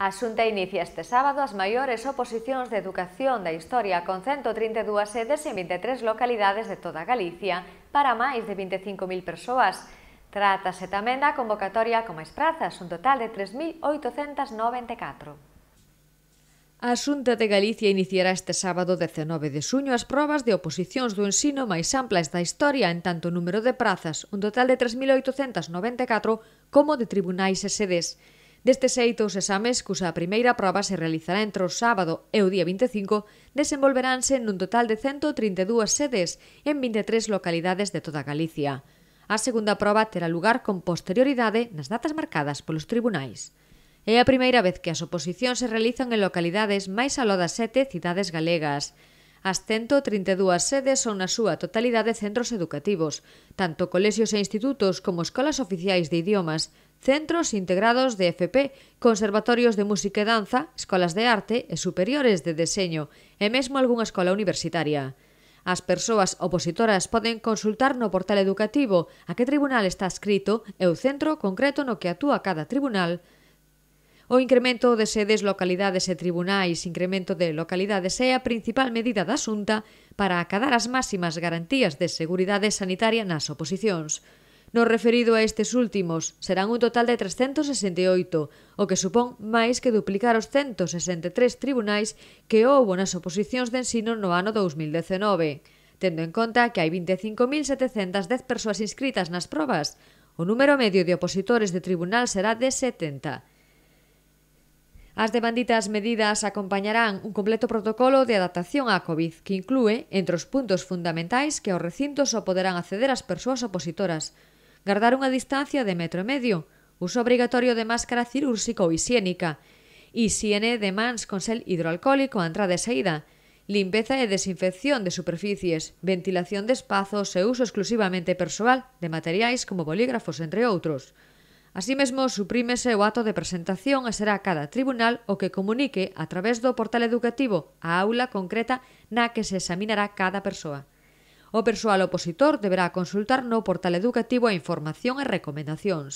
A Xunta inicia este sábado as maiores oposicións de educación da historia con 132 sedes en 23 localidades de toda Galicia para máis de 25.000 persoas. Trátase tamén da convocatoria con máis prazas, un total de 3.894. A Xunta de Galicia iniciará este sábado 19 de suño as probas de oposicións do ensino máis amplas da historia en tanto número de prazas, un total de 3.894, como de tribunais e sedes. Deste xeito, os exames, cusa primeira proba se realizará entre o sábado e o día 25, desenvolveránse nun total de 132 sedes en 23 localidades de toda Galicia. A segunda proba terá lugar con posterioridade nas datas marcadas polos tribunais. É a primeira vez que as oposicións se realizan en localidades máis aló das sete cidades galegas, As 132 sedes son na súa totalidade centros educativos, tanto colexios e institutos como escolas oficiais de idiomas, centros integrados de FP, conservatorios de música e danza, escolas de arte e superiores de deseño, e mesmo algunha escola universitaria. As persoas opositoras poden consultar no portal educativo a que tribunal está escrito e o centro concreto no que atúa cada tribunal O incremento de sedes, localidades e tribunais, incremento de localidades é a principal medida da Xunta para acadar as máximas garantías de seguridade sanitaria nas oposicións. No referido a estes últimos, serán un total de 368, o que supón máis que duplicar os 163 tribunais que houbo nas oposicións de ensino no ano 2019, tendo en conta que hai 25.710 persoas inscritas nas probas. O número medio de opositores de tribunal será de 70, As demanditas medidas acompañarán un completo protocolo de adaptación á COVID, que inclúe, entre os puntos fundamentais, que aos recintos só poderán acceder as persoas opositoras, gardar unha distancia de metro e medio, uso obrigatorio de máscara cirúrxica ou higiénica, hixiene de mans con sel hidroalcohólico a entrada e saída, limpeza e desinfección de superficies, ventilación de espazos e uso exclusivamente persoal de materiais como bolígrafos, entre outros. Así mesmo, suprímese o ato de presentación e será cada tribunal o que comunique a través do portal educativo a aula concreta na que se examinará cada persoa. O persoal opositor deberá consultar no portal educativo a información e recomendacións.